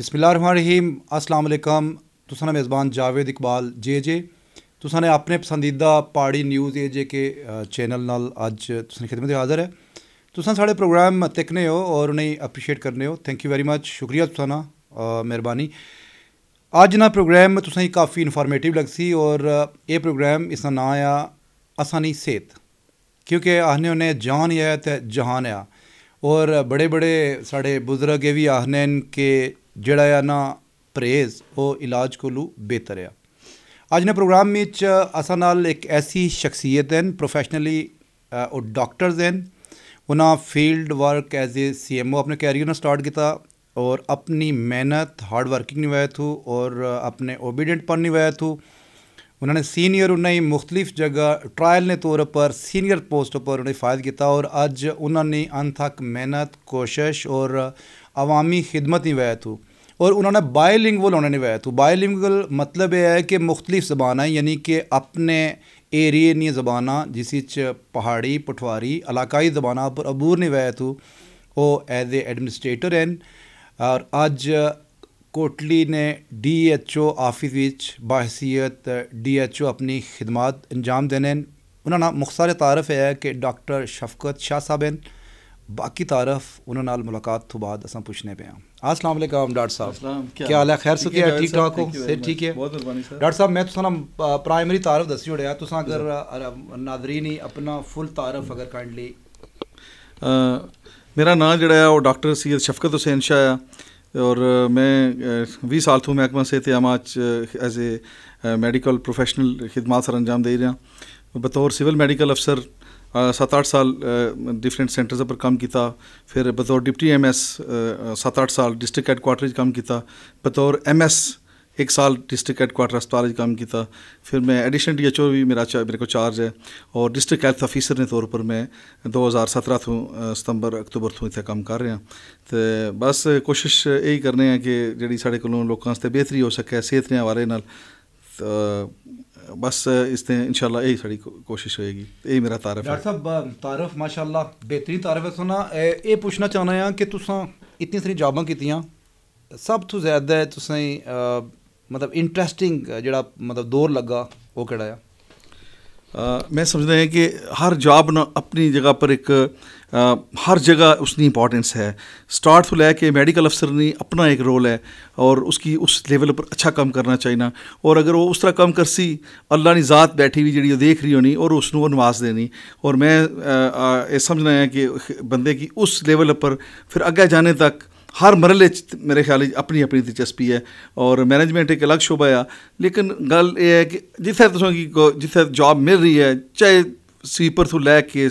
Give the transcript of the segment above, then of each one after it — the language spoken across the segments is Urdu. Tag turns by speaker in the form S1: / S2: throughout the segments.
S1: بسم اللہ الرحمن الرحیم السلام علیکم تصا میزبان جاوید اقبال جے جے نے اپنے پسندیدہ پہاڑی نیوز اے جے کے چینل نال خدمت حاضر ہے تص سارے پروگرام تکنے ہو اور انہیں اپریشیٹ کرنے ہو تھینک یو ویری مچ شکریہ مہربانی اج کافی انفارمیٹیو لگ سی اور اے پروگرام اس نا آیا آسانی صحت کیونکہ آنے جان ہے تو جہان آ اور بڑے بڑے سارے بزرگ یہ بھی کہ جڑا نا پرہیز وہ علاج کو لو بہتر ہے اجنے پروگرام میں اصل نال ایک ایسی شخصیت ہیں پروفیشنلی ڈاکٹرز ہیں انہوں نے field work as a C M O اپنے کیریئر نے سٹارٹ کیا اور اپنی محنت ہارڈ ورکنگ نویتو اور اپنے اوبیڈینٹ پن نوی تھو انہوں نے سینئر انہیں مختلف جگہ ٹرائل نے طور پر سینئر پوسٹ پر انہیں فائد کیتا اور انہوں نے تھک محنت کوشش اور عوامی خدمت نبی تھو اور انہوں نے بائی لنگول ہونے نوایا تو بائی لنگول مطلب یہ ہے کہ مختلف زبان ہیں یعنی کہ اپنے ایریے زبان جس پہاڑی پٹواری علاقائی زبانوں پر عبور تو وہ ایز اے ایڈمنسٹریٹر ہیں اور اج کوٹلی نے ڈی ایچ او آفس باحثیت ڈی ایچ او اپنی خدمات انجام دینے انہوں نے مختصر تعارف ہے کہ ڈاکٹر شفقت شاہ صاحب ہیں باقی تعارف انہوں ملاقات تو بعد اصل پوچھنے پہ ہوں السلام علیکم صاحب کیا حال ہے خیر ٹھیک ٹھاک ہو ٹھیک ہے ڈاکٹر صاحب میں پرائمری تعارف ناظرین ہی جی اپنا فل تعارف اگر کائنڈلی
S2: میرا نام جڑا ہے وہ ڈاکٹر سید شفقت حسین شاہ ہے اور میں بھی سال تھوں محکمہ صحت آج ایز اے میڈیکل پروفیشنل خدمات سر انجام دے رہا ہوں بطور سول میڈیکل افسر سات آٹھ سال ڈفرینٹ سینٹرز پر کام کیتا پھر بطور ڈپٹی ایم ایس سات آٹھ سال ڈسٹرکٹ کوارٹر کام کیتا بطور ایم ایس ایک سال ڈسٹرکٹ کوارٹر اسپتال کام کیتا پھر میں ایڈیشنل ڈی ایچ او بھی میرا میرے کو چارج ہے اور ڈسٹرک ہیلتھ آفیسر نے طور پر میں دو ہزار سترہ تھوں ستمبر اکتوبر اتنے کام کر رہا ہوں تو بس کوشش یہی کرنے ہیں کہ جی لوگوں واسطے بہتری ہو سکے صحت کے حوالے نال ਬਸ ਇਸ ਤੇ ਇਨਸ਼ਾਅੱਲਾ ਇਹ ਸਾਡੀ ਕੋਸ਼ਿਸ਼ ਹੋਏਗੀ ਇਹ ਮੇਰਾ ਤਾਰਫ ਹੈ ਡਾਕਟਰ
S1: ਸਾਹਿਬ ਤਾਰਫ ਮਾਸ਼ਾਅੱਲਾ ਬਿਹਤਰੀਨ ਤਾਰਫ ਹੈ ਸੁਣਾ ਇਹ ਪੁੱਛਣਾ ਚਾਹਨਾ ਆ ਕਿ ਤੁਸੀਂ ਇਤਨੀ ਸਾਰੀ ਜੌਬਾਂ ਕੀਤੀਆਂ ਸਭ ਤੋਂ ਜ਼ਿਆਦਾ ਤੁਸੀਂ ਮਤਲਬ ਇੰਟਰਸਟਿੰਗ ਜਿਹੜਾ ਮਤਲਬ ਦੌਰ ਲੱਗਾ ਉਹ ਕਿਹੜਾ ਆ
S2: ਮੈਂ ਸਮਝਦਾ ਹਾਂ ਕਿ ਹਰ ਜੌਬ ਨੂੰ ਆਪਣੀ ਜਗ੍ਹਾ ਪਰ ਇੱਕ ہر جگہ اس کی امپورٹنس ہے اسٹارٹ تو لے کے میڈیکل افسر نے اپنا ایک رول ہے اور اس کی اس لیول پر اچھا کم کرنا چاہیے اور اگر وہ اس طرح کام کرسی اللہ نے ذات بیٹھی ہوئی دیکھ رہی ہونی اور اس کو نواز دینی اور میں یہ سمجھنا ہے کہ بندے کی اس لیول پر پھر اگے جانے تک ہر مرحلے میرے خیال اپنی اپنی دلچسپی ہے اور مینجمنٹ ایک الگ شعبہ ہے لیکن گل یہ ہے کہ جتنے تک جتے جاب مل رہی ہے چاہے स्वीपर थू लैके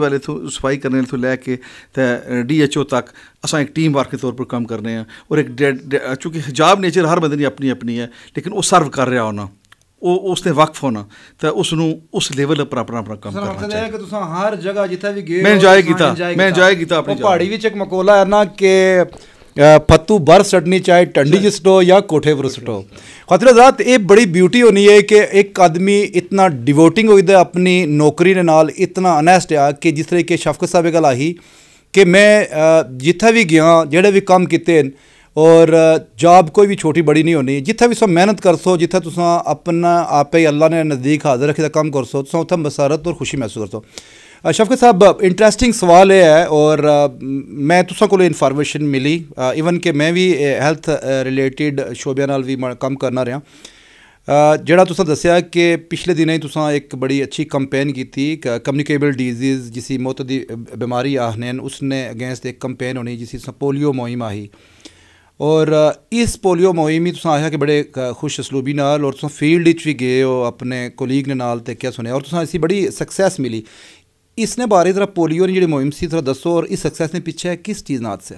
S2: ਵਾਲੇ ਤੋਂ थू सफाई करने थू लैके डी एच ओ तक असां हिकु टीम वर्क जे ਤੌਰ पर ਕੰਮ करने हैं ਔਰ ਇੱਕ ਕਿਉਂਕਿ ਹਿਜਾਬ ਨੇਚਰ ਹਰ ਬੰਦੇ ਦੀ ਆਪਣੀ ਆਪਣੀ ਹੈ ਲੇਕਿਨ ਉਹ ਸਰਵ ਕਰ ਰਿਹਾ ਹੋਣਾ ਉਹ ਉਸ ਤੇ ਵਕਫ ਹੋਣਾ ਤਾਂ ਉਸ ਨੂੰ ਉਸ ਲੈਵਲ ਉੱਪਰ ਆਪਣਾ ਆਪਣਾ ਕੰਮ ਕਰਨਾ ਚਾਹੀਦਾ
S1: ਹੈ ਕਿ ਤੁਸੀਂ ਹਰ ਜਗ੍ਹਾ ਜਿੱਥੇ ਵੀ ਗਏ ਮੈਂ ਇੰਜੋਏ ਕੀਤਾ ਮੈਂ ਇੰਜੋਏ ਕੀਤਾ ਆਪਣੀ ਪਹਾੜੀ ਵਿੱਚ
S2: ਇੱਕ ਮਕੋਲਾ ਹੈ ਨਾ ਕਿ पत्तू
S1: बाहर सटनी चाहे टंडी जी सटो या कोठे पर सटो खातिर हजरात ये बड़ी ब्यूटी होनी है कि एक आदमी इतना डिवोटिंग होता है अपनी नौकरी ने नाल इतना अनैस्ट आ कि जिस तरह के शफकत साहब गल आई कि मैं जित्थे भी गया जेड़े भी काम किते ਔਰ ਜੌਬ ਕੋਈ ਵੀ ਛੋਟੀ ਬੜੀ ਨਹੀਂ ਹੋਣੀ ਜਿੱਥੇ ਵੀ ਸੋ ਮਿਹਨਤ ਕਰਸੋ ਜਿੱਥੇ ਤੁਸੀਂ ਆਪਣਾ ਆਪੇ ਅੱਲਾ ਨੇ ਨਜ਼ਦੀਕ ਹਾਜ਼ਰ ਰੱਖੇ ਦਾ ਕੰਮ ਕਰਸੋ ਤੁਸੀਂ ਉੱਥੇ ਮਸਰਤ ਔਰ ਖੁਸ਼ੀ ਮਹਿਸੂਸ ਕਰਸੋ شفقت صاحب انٹرسٹنگ سوال یہ ہے اور میں کو انفارمیشن ملی ایون کہ میں بھی ہیلتھ ریلیٹڈ شعبے نال بھی کم کرنا رہا جڑا جا دسیا کہ پچھلے دن بڑی اچھی کمپین کی کمیونیکیبل ڈیزیز جسی موت دی بیماری آہنین اس نے اگینسٹ ایک کمپین ہونی جسی پولیو مہم آئی اور اس پولیو مہم ہی آیا کہ بڑے خوش اسلوبی نال اور فیلڈ بھی گئے ہو اپنے کولیگ نے نال کیا اور اسی بڑی سکسیس ملی इसने बारे जरा
S2: पोलियो ने जी मुहिम सी थोड़ा दसो और इस सक्सेस ने पीछे किस चीज़ नाथ से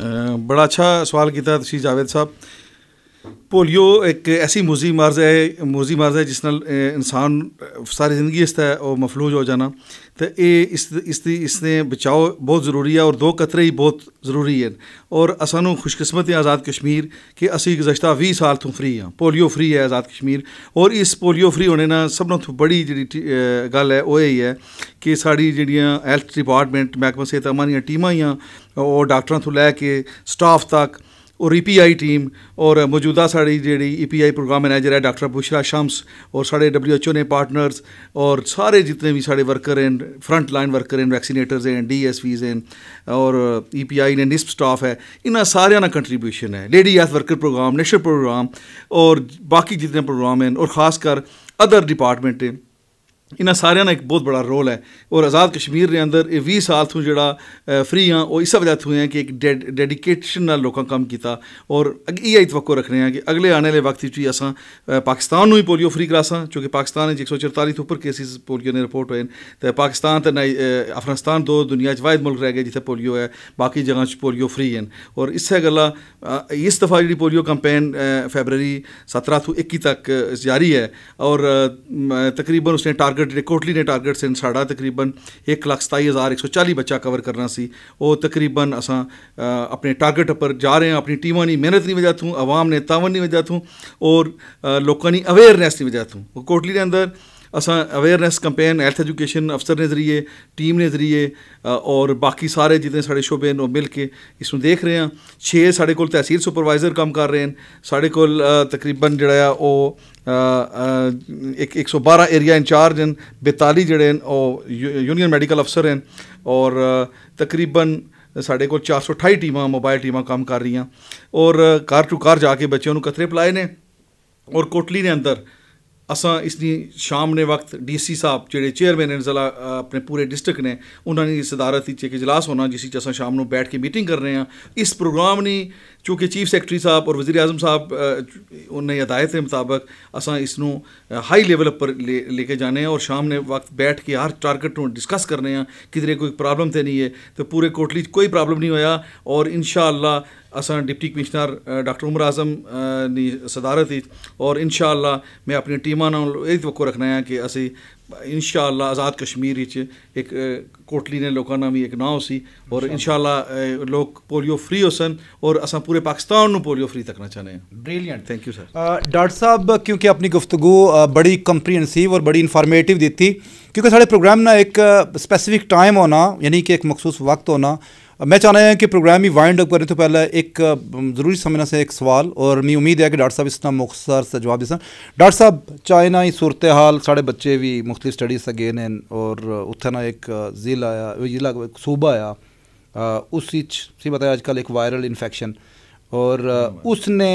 S2: बड़ा अच्छा सवाल किया जावेद साहब ਪੋਲੀਓ ਇੱਕ ਐਸੀ ਮੂਜ਼ੀ ਮਰਜ਼ ਹੈ ਮੂਜ਼ੀ ਮਰਜ਼ ਹੈ ਜਿਸ ਨਾਲ ਇਨਸਾਨ ساری ਜ਼ਿੰਦਗੀ ਇਸ ਦਾ ਉਹ ਮਫਲੂਜ ਹੋ ਜਾਣਾ ਤੇ ਇਹ ਇਸ ਇਸ ਦੀ ਇਸ ਨੇ ਬਚਾਓ ਬਹੁਤ ਜ਼ਰੂਰੀ ਹੈ ਔਰ ਦੋ ਕਤਰੇ ਹੀ ਬਹੁਤ ਜ਼ਰੂਰੀ ਹਨ ਔਰ ਅਸਾਂ ਨੂੰ ਖੁਸ਼ਕਿਸਮਤ ਹੈ ਆਜ਼ਾਦ ਕਸ਼ਮੀਰ ਕਿ ਅਸੀਂ ਗੁਜ਼ਸ਼ਤਾ 20 ਸਾਲ ਤੋਂ ਫ੍ਰੀ ਹਾਂ ਪੋਲੀਓ ਫ੍ਰੀ ਹੈ ਆਜ਼ਾਦ ਕਸ਼ਮੀਰ ਔਰ ਇਸ ਪੋਲੀਓ ਫ੍ਰੀ ਹੋਣੇ ਨਾਲ ਸਭ ਤੋਂ ਬੜੀ ਜਿਹੜੀ ਗੱਲ ਹੈ ਉਹ ਇਹ ਹੈ ਕਿ ਸਾਡੀ ਜਿਹੜੀਆਂ ਹੈਲਥ ਡਿਪਾਰਟਮੈਂਟ ਮਹਿਕਮਾ ਸਿਹਤ ਅਮਾਨੀਆਂ ਟੀਮਾਂ ਹੀ ਆ ਔਰ ਡਾਕਟਰਾਂ ਤੋਂ ਲੈ ਕੇ ਸਟਾਫ ਤੱਕ اور ای پی آئی ٹیم اور موجودہ ساری جیڑی E P I program manager ہے ڈاکٹر بوشرا شمس اور سارے ڈبلیو ایچ او نے پارٹنرز اور سارے جتنے بھی ورکر ہیں فرنٹ لائن ورکر ہیں ویکسینیٹرز ہیں ڈی ایس ویز ہیں اور ای پی آئی نے نسپ سٹاف ہے سارے سارا کنٹریبیوشن ہے lady health worker program national program اور باقی جتنے پروگرام ہیں اور خاص کر ادر ہیں انہوں سارا ایک بہت بڑا رول ہے اور آزاد کشمیر کے اندر یہ بھی سال تا فری ہوں وہ اس وجہ کی ڈیڈیشن نال لوگوں کام کیا اور یہ توقع رکھنے کی اگلے آنے والے وقت پاکستان نو ہی پولیو فری کراسا کیونکہ پاکستان میں ایک سو چرتالیس کیسز پولیو نے رپورٹ ہوئے پاکستان تو افغانستان دو دنیا سے واید ملک رہے جیسے پولیو ہے باقی جگہ پولیو فری ہیں اور اسی گا اس دفعہ پولیو کمپین فبرری سترہ تکی تک جاری ہے اور تقریباً اس نے ٹارگیٹ ٹارگٹ کوٹلی نے ٹارگٹ سن ساڑھا تقریباً ایک لاکھ ستائی ہزار ایک سو چالی بچہ کور کرنا سی وہ تقریباً اساں اپنے ٹارگٹ پر جا رہے ہیں اپنی ٹیمیں محنت نہیں وجہ تھوں عوام نے تاون نہیں وجہ تھوں اور لوکوں کی اویئرنیس نہیں وجہ تھوں کوٹلی کے اندر असां अवेयरनेस कंपेन हेल्थ एजुकेशन अफसर ने ज़रिए टीम ने ज़रिए और बाकी सारे जितने साढ़े शोबे न मिल के इसमें देख रहे हैं छे साढ़े को तहसील सुपरवाइज़र काम कर रहे हैं साढ़े को तकरीबन जोड़ा वो एक एक सौ बारह एरिया इंचार्ज हैं बेताली जोड़े हैं और यूनियन मैडिकल अफसर हैं और तकरीबन ਸਾਡੇ ਕੋਲ 428 ਟੀਮਾਂ ਮੋਬਾਈਲ ਟੀਮਾਂ ਕੰਮ ਕਰ ਰਹੀਆਂ ਔਰ ਕਾਰ ਟੂ ਕਾਰ ਜਾ ਕੇ ਬੱਚਿਆਂ ਨੂੰ ਕਥਰੇ ਪਲਾਏ ਨੇ ਔਰ ਕੋਟਲੀ ਦੇ ਅੰਦਰ اسان اس نے شام نے وقت ڈی سی صاحب جڑے چیئرمین ہیں ضلع اپنے پورے ڈسٹرکٹ نے انہوں نے اس عدالت میں ایک اجلاس ہونا جس شام نو بیٹھ کے میٹنگ کر رہے ہیں اس پروگرام نے چونکہ چیف سیکٹری صاحب اور وزیر اعظم صاحب انہیں ہدایت کے مطابق اصا اس نو ہائی لیول پر لے لے کے جانے اور شام نے وقت بیٹھ کے ہر ٹارگیٹ نو ڈسکس کرنے کدھر کوئی پرابلم تو نہیں ہے تو پورے کوٹلی کوئی پرابلم نہیں ہوا اور ان شاء اللہ اصا deputy commissioner doctor Umar Azam نے صدارت ہی اور انشاءاللہ میں اپنی ٹیموں نا یہ رکھنا ہے کہ اِسی انشاءاللہ شاء اللہ آزاد کشمیر ایک کوٹلی نے لوکا نامی ایک ناؤ سی اور انشاءاللہ لوگ پولیو فری ہو سن اور پورے پاکستان نو پولیو فری تکنا چاہنے ہیں بریلینٹ تینکیو
S1: سر ڈاکٹر صاحب کیونکہ اپنی گفتگو بڑی کمپریہنس اور بڑی انفارمیٹیو دیتی کیونکہ سارے پروگرام نا ایک سپیسیفک ٹائم ہونا یعنی کہ ایک مخصوص وقت ہونا میں چاہنایاں کہ پروگرام ہی وائنڈ اپ کرنے تو پہلے ایک ضروری سمجھنا سے ایک سوال اور می امید ہے کہ ڈاکٹر صاحب اس طرح مختصر جواب دس ڈاکٹر صاحب چائنا ہی صورتحال سارے بچے بھی مختلف سٹڈیز گئے اور اتنا ایک ضلع آیا ضلع صوبہ آیا اسی بتایا اج کل ایک وائرل انفیکشن ਔਰ ਉਸਨੇ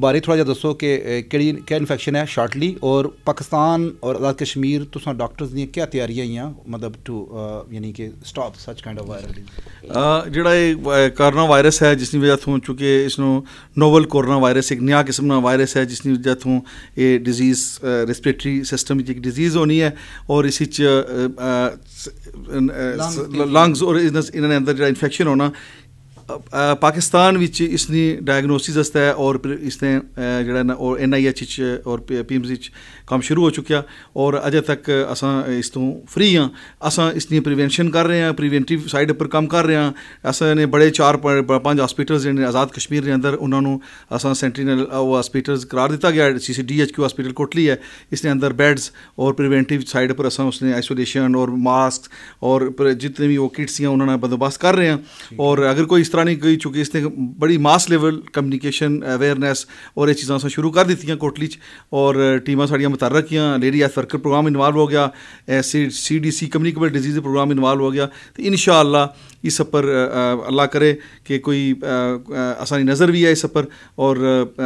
S1: ਬਾਰੇ ਥੋੜਾ ਜਿਹਾ ਦੱਸੋ ਕਿ ਕਿਹੜੀ ਕਿਹ ਇਨਫੈਕਸ਼ਨ ਹੈ ਸ਼ਾਰਟਲੀ ਔਰ ਪਾਕਿਸਤਾਨ ਔਰ ਆਜ਼ਾਦ ਕਸ਼ਮੀਰ ਤੁਸੀਂ ਡਾਕਟਰਸ ਦੀਆਂ ਕੀ ਤਿਆਰੀਆਂ ਆਈਆਂ ਮਤਲਬ ਟੂ ਯਾਨੀ ਕਿ ਸਟਾਪ ਸੱਚ ਕਾਈਂਡ ਆਫ
S2: ਵਾਇਰਲ ਜਿਹੜਾ ਇਹ ਕਰੋਨਾ ਵਾਇਰਸ ਹੈ ਜਿਸ ਦੀ ਵਜ੍ਹਾ ਤੋਂ ਚੁਕੇ ਇਸ ਨੂੰ ਨੋਵਲ ਕਰੋਨਾ ਵਾਇਰਸ ਇੱਕ ਨਿਆ ਕਿਸਮ ਦਾ ਵਾਇਰਸ ਹੈ ਜਿਸ ਦੀ ਵਜ੍ਹਾ ਤੋਂ ਇਹ ਡਿਜ਼ੀਜ਼ ਰੈਸਪੀਰੇਟਰੀ ਸਿਸਟਮ ਵਿੱਚ ਇੱਕ ਡਿਜ਼ੀਜ਼ ਹੋਣੀ ਹੈ ਔਰ ਇਸ ਵਿੱਚ ਲੰਗਸ ਔਰ ਇਹਨਾਂ ਇਨ ਅੰਦਰ ਜਿਹੜਾ ਇਨਫੈਕਸ਼ਨ ਹੋਣਾ ਪਾਕਿਸਤਾਨ ਵਿੱਚ ਇਸ ਦੀ ਡਾਇਗਨੋਸਿਸ ਹਸਤਾ ਹੈ ਔਰ ਇਸ ਨੇ ਜਿਹੜਾ ਨਾ ਔਰ ਐਨਆਈਐਚ ਵਿੱਚ ਔਰ ਪੀਐਮਸੀ ਵਿੱਚ ਕੰਮ ਸ਼ੁਰੂ ਹੋ ਚੁੱਕਿਆ ਔਰ ਅਜੇ ਤੱਕ ਅਸਾਂ ਇਸ ਤੋਂ ਫ੍ਰੀ ਹਾਂ ਅਸਾਂ ਇਸ ਦੀ ਪ੍ਰੀਵੈਂਸ਼ਨ ਕਰ ਰਹੇ ਹਾਂ ਪ੍ਰੀਵੈਂਟਿਵ ਸਾਈਡ ਉੱਪਰ ਕੰਮ ਕਰ ਰਹੇ ਹਾਂ ਅਸਾਂ ਨੇ ਬੜੇ ਚਾਰ ਪੰਜ ਹਸਪੀਟਲਸ ਜਿਹੜੇ ਆਜ਼ਾਦ ਕਸ਼ਮੀਰ ਦੇ ਅੰਦਰ ਉਹਨਾਂ ਨੂੰ ਅਸਾਂ ਸੈਂਟੀਨਲ ਉਹ ਹਸਪੀਟਲਸ ਕਰਾਰ ਦਿੱਤਾ ਗਿਆ ਸੀਸੀਡੀਐਚਕਿਊ ਹਸਪੀਟਲ ਕੋਟਲੀ ਹੈ ਇਸ ਦੇ ਅੰਦਰ ਬੈਡਸ ਔਰ ਪ੍ਰੀਵੈਂਟਿਵ ਸਾਈਡ ਉੱਪਰ ਅਸਾਂ ਉਸਨੇ ਆਈਸੋਲੇਸ਼ਨ ਔਰ ਮਾਸਕ ਔਰ ਜਿੰਨੇ ਵੀ ਉਹ ਕਿਟਸ ਕਿਟਸੀਆਂ ਉਹਨਾਂ ਨਾਲ ਬੰਦੋਬਸਤ ਕਰ ਰਹੇ ਹਾਂ ਔਰ ਅਗਰ ਕੋਈ ਇਸ گئی چونکہ اس نے بڑی ماس لیول کمیونیکیشن اویئرنیس اور یہ چیزاں شروع کر دیتی کوٹلی اور ٹیمیں متعارک متعارف lady health worker program involve ہو گیا C D C communicable disease program involve ہو گیا تو ان شاء اللہ اس پر اللہ کرے کہ کوئی آسانی نظر بھی آئے اس پر اور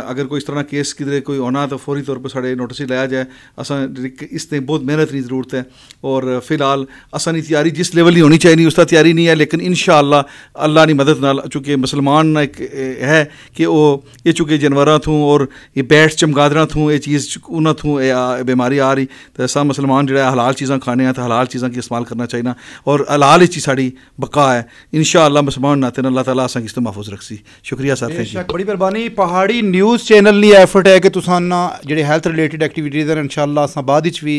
S2: اگر کوئی اس طرح کیس کدھر کوئی ہونا تو فوری طور پر سارے نوٹس لایا جائے اصیں اس طرح بہت محنت کی ضرورت ہے اور فی الحال تیاری جس لیول ہونی چاہیے نہیں اس طرح تیاری نہیں ہے لیکن ان شاء اللہ اللہ کی مدد نال چونکہ مسلمان ایک ہے کہ وہ یہ چونکہ جانوراں تھوں اور یہ بینس چمگادرا تھوں یہ چیز تھوں تھو بیماری آ رہی تو ایسا مسلمان جڑا ہے حلال چیزیں کھانے ہیں تو حلال چیزاں کی استعمال کرنا چاہیے اور حلال چیز ساڑی بقا ہے इनशा मुस्मान नाते अल्लाह ताला असांखे इस्तो महफ़ूज़ रखसी शुक्रिया सर थैंक
S1: बड़ी महिरबानी पहाड़ी न्यूज़ चैनल जी एफर्ट है कि तुसां ना जेह्ड़े हैल्थ रिलेटिड एक्टिविटीज़ न इंशाल्लाह असां बाद च बी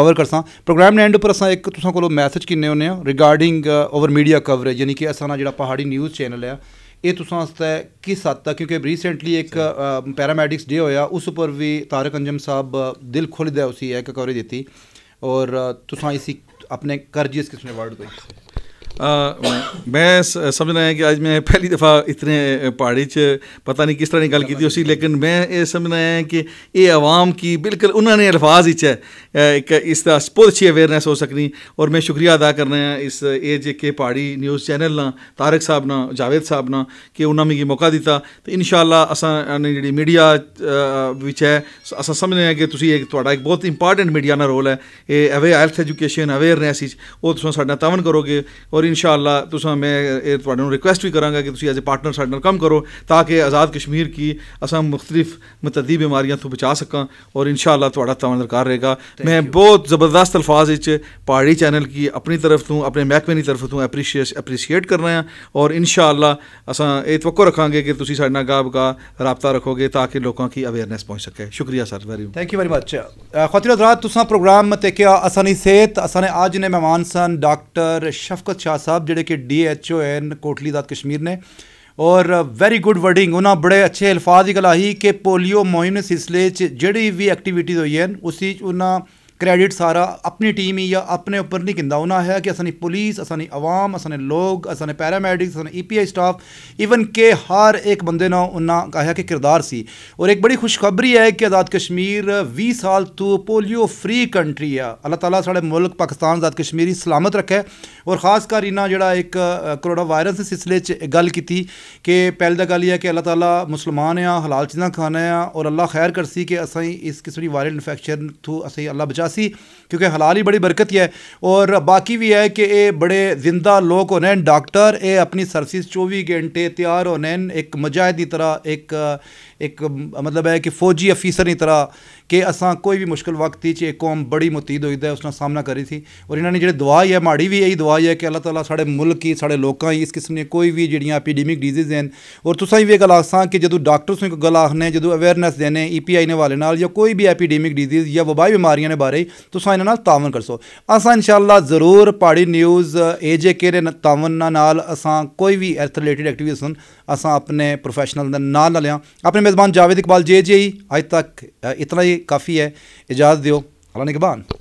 S1: कवर करसां प्रोग्राम ने एंड उप्पर असां इक तुसां कोलो मैसेज किन्ने होने आं रिगार्डिंग ओवर मीडिया कवरेज यानी कि असां ना जेह्ड़ा पहाड़ी न्यूज़ चैनल ऐ ਇਹ ਤੁਸੀਂ ਵਾਸਤੇ ਕਿਸ ਹੱਦ ਤੱਕ ਕਿਉਂਕਿ ਰੀਸੈਂਟਲੀ ਇੱਕ ਪੈਰਾਮੈਡਿਕਸ ਡੇ ਹੋਇਆ ਉਸ ਉੱਪਰ ਵੀ ਤਾਰਕ ਅੰਜਮ ਸਾਹਿਬ ਦਿਲ ਖੁੱਲਦਾ ਉਸੀ ਇੱਕ ਕਵਰੇਜ ਦਿੱਤੀ ਔਰ ਤੁਸੀਂ ਇਸੀ ਆਪਣੇ ਕਰਜੀਸ ਕਿਸਨੇ ਵਾਰਡ ਤੋਂ
S2: میں ہے کہ آج میں پہلی دفعہ اتنے پہاڑی چ پتہ نہیں کس طرح کی گیل کی لیکن میں یہ سمجھنا ہے کہ یہ عوام کی بالکل انہوں نے الفاظ اس ہے اس طرح بہت اچھی اویئرنیس ہو سکنی اور میں شکریہ ادا کرنا ہے اس اے جے کے پہاڑی نیوز چینل نا طارق صاحب نا جاوید صاحب نا کہ انہوں نے مجھے موقع تو ان شاء اللہ ایڈیا بچ ہے سمجھنا ہے کہ تھی تا ایک بہت امپارٹنٹ میڈیا نا رول ہے یہ اویئر ہیلتھ ایجوکیشن اویئرنیس وہ اویئرنس اس تعاون کرو گے اور اور ان شاء اللہ تو میں ریکویسٹ بھی کروں گا کہ تھی ایز اے پارٹنر نال کم کرو تاکہ آزاد کشمیر کی اصل مختلف متعدی بیماریاں تو بچا سکاں اور ان شاء اللہ درکار رہے گا میں بہت زبردست الفاظ وچ پہاڑی چینل کی اپنی طرف تو اپنے محکمے کی طرف تو ایپریشی اپریشیٹ کر رہا ہوں اور ان شاء اللہ اصل یہ تو رکھا گے کہ تھی ساہ گاہ رابطہ رکھو گے تاکہ لوگوں کی اویئرنس پہنچ سکے شکریہ sir very
S1: thank you very much حضرات تسا پروگرام تے کیا اصانی صحت اسانے آج نے مہمان سن ڈاکٹر شفقت ਸ਼ਾਹ ਸਾਹਿਬ ਜਿਹੜੇ ਕਿ ਡੀਐਚਓ ਐਨ ਕੋਟਲੀ ਦਾ ਕਸ਼ਮੀਰ ਨੇ ਔਰ ਵੈਰੀ ਗੁੱਡ ਵਰਡਿੰਗ ਉਹਨਾਂ ਬੜੇ ਅੱਛੇ ਅਲਫਾਜ਼ ਹੀ ਕਲਾਹੀ ਕਿ ਪੋਲੀਓ ਮੁਹਿੰਮ ਦੇ 'ਚ ਜਿਹੜੀ ਵੀ ਐਕਟੀਵਿਟੀਜ਼ ਹੋਈ ਉਸੇ ਚ ਉਹਨਾਂ کریڈٹ سارا اپنی ٹیم ہی یا اپنے اوپر نہیں ہونا ہے کہ اسانی پولیس اسانی عوام اسانے لوگ اسانے paramedics E P I staff even کہ ہر ایک بندے نا انہاں کہا کہ کردار سی اور ایک بڑی خوشخبری ہے کہ آزاد کشمیر وی سال تو پولیو فری کنٹری ہے اللہ تعالیٰ ساڑے ملک پاکستان آزاد کشمیری سلامت رکھے اور خاص کر انہاں جڑا ایک کرونا وائرس کے سلسلے گل کی پہلے گل یہ ہے کہ اللہ تعالیٰ مسلمان ہیں حلال چیزاں خانا ہیں اور اللہ خیر کرسی کہ قسم کی وائرل انفیکشن تھو اے اللہ بچا کیونکہ حلال ہی بڑی برکت ہے اور باقی بھی ہے کہ اے بڑے زندہ لوگ ہونے ڈاکٹر اے اپنی سروسز چوبی گھنٹے تیار ہونے ایک مجاہدی طرح ایک ਇੱਕ ਮਤਲਬ ਹੈ ਕਿ ਫੌਜੀ ਅਫੀਸਰ ਦੀ ਤਰ੍ਹਾਂ ਕਿ ਅਸਾਂ ਕੋਈ ਵੀ ਮੁਸ਼ਕਲ ਵਕਤ ਵਿੱਚ ਇੱਕ ਕੌਮ ਬੜੀ ਮੁਤੀਦ ਹੋਈ ਦਾ ਉਸ ਨਾਲ ਸਾਹਮਣਾ ਕਰੀ ਸੀ ਔਰ ਇਹਨਾਂ ਨੇ ਜਿਹੜੇ ਦੁਆਈ ਹੈ ਮਾੜੀ ਵੀ ਇਹੀ ਦੁਆਈ ਹੈ ਕਿ ਅੱਲਾਹ ਤਾਲਾ ਸਾਡੇ ਮੁਲਕ ਹੀ ਸਾਡੇ ਲੋਕਾਂ ਹੀ ਇਸ ਕਿਸਮ ਦੀਆਂ ਕੋਈ ਵੀ ਜਿਹੜੀਆਂ ਐਪੀਡੈਮਿਕ ਡਿਜ਼ੀਜ਼ ਹਨ ਔਰ ਤੁਸੀਂ ਵੀ ਇਹ ਗੱਲ ਆਸਾਂ ਕਿ ਜਦੋਂ ਡਾਕਟਰਸ ਨੂੰ ਗੱਲ ਆਖਨੇ ਜਦੋਂ ਅਵੇਅਰਨੈਸ ਦੇਨੇ ਈਪੀਆਈ ਨੇ ਵਾਲੇ ਨਾਲ ਜਾਂ ਕੋਈ ਵੀ ਐਪੀਡੈਮਿਕ ਡਿਜ਼ੀਜ਼ ਜਾਂ ਵਬਾਈ ਬਿਮਾਰੀਆਂ ਦੇ ਬਾਰੇ ਤੁਸੀਂ ਇਹਨਾਂ ਨਾਲ ਤਾਵਨ ਕਰਸੋ ਅਸਾਂ ਇਨਸ਼ਾਅੱਲਾ ਜ਼ਰੂਰ ਪਾੜੀ ਨਿਊਜ਼ ਏਜੇਕੇ ਦੇ ਤਾਵਨ ਨਾਲ ਅਸਾਂ ਕੋਈ ਵੀ ਐਥਲੈਟਿਕ ਰਿਲੇਟਡ ਐਕਟੀਵਿਟੀਜ਼ ਅਸਾਂ ਆਪਣੇ ਪ੍ਰੋਫੈਸ਼ਨਲ ਦਾ ਨਾਲ ਲਿਆ ਆਪਣੇ میزبان جاوید اقبال جے جے ہی آج تک اتنا ہی کافی ہے اجازت دیو اللہ نگبان